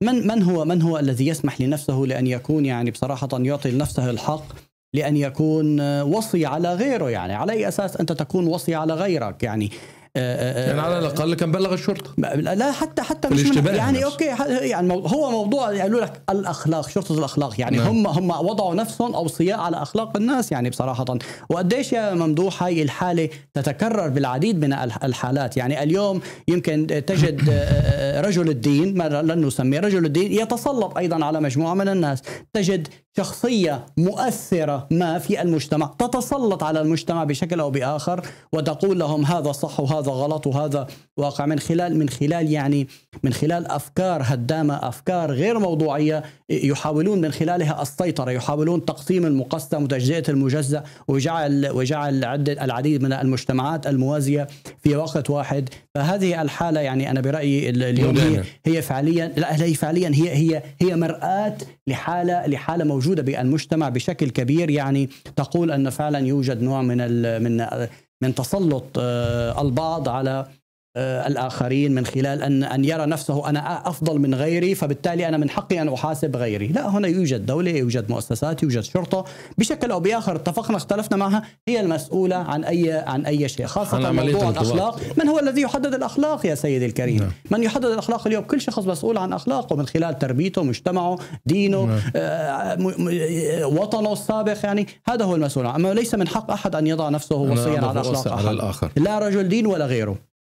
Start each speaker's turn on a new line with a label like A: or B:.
A: من من هو من هو الذي يسمح لنفسه لان يكون يعني بصراحه يعطي لنفسه الحق لان يكون وصي على غيره يعني على اي اساس انت تكون وصي على غيرك يعني آه، آه، يعني على الاقل كان بلغ الشرطه لا حتى حتى مش من يعني نفس. اوكي يعني هو موضوع قالوا لك الاخلاق شرطه الاخلاق يعني نعم. هم هم وضعوا نفسهم اوصياء على اخلاق الناس يعني بصراحه وقديش يا ممدوح هاي الحاله تتكرر بالعديد من الحالات يعني اليوم يمكن تجد آه، رجل الدين ما لن نسميه رجل الدين يتسلط ايضا على مجموعه من الناس تجد شخصية مؤثرة ما في المجتمع تتسلط على المجتمع بشكل أو بآخر وتقول لهم هذا صح وهذا غلط وهذا واقع من خلال من خلال يعني من خلال أفكار هدامة أفكار غير موضوعية يحاولون من خلالها السيطرة يحاولون تقسيم المقسم وتجزئة المجزأ وجعل وجعل عدة العديد من المجتمعات الموازية في وقت واحد فهذه الحالة يعني أنا برأيي اليوم هي, هي فعليا لا هي فعليا هي هي هي مرآة لحالة لحالة موجودة موجوده بالمجتمع بشكل كبير يعني تقول ان فعلا يوجد نوع من من من تسلط آه، البعض على آه، الاخرين من خلال ان ان يرى نفسه انا افضل من غيري فبالتالي انا من حقي ان احاسب غيري، لا هنا يوجد دوله، يوجد مؤسسات، يوجد شرطه، بشكل او باخر اتفقنا اختلفنا معها هي المسؤوله عن اي عن اي شيء، خاصه موضوع الاخلاق، من هو الذي يحدد الاخلاق يا سيدي الكريم؟ نعم. من يحدد الاخلاق اليوم؟ كل شخص مسؤول عن اخلاقه من خلال تربيته، مجتمعه، دينه، نعم. آه، وطنه السابق يعني هذا هو المسؤول، اما ليس من حق احد ان يضع نفسه نعم، وصيا على اخلاق احد. على الآخر. لا رجل دين ولا غيره.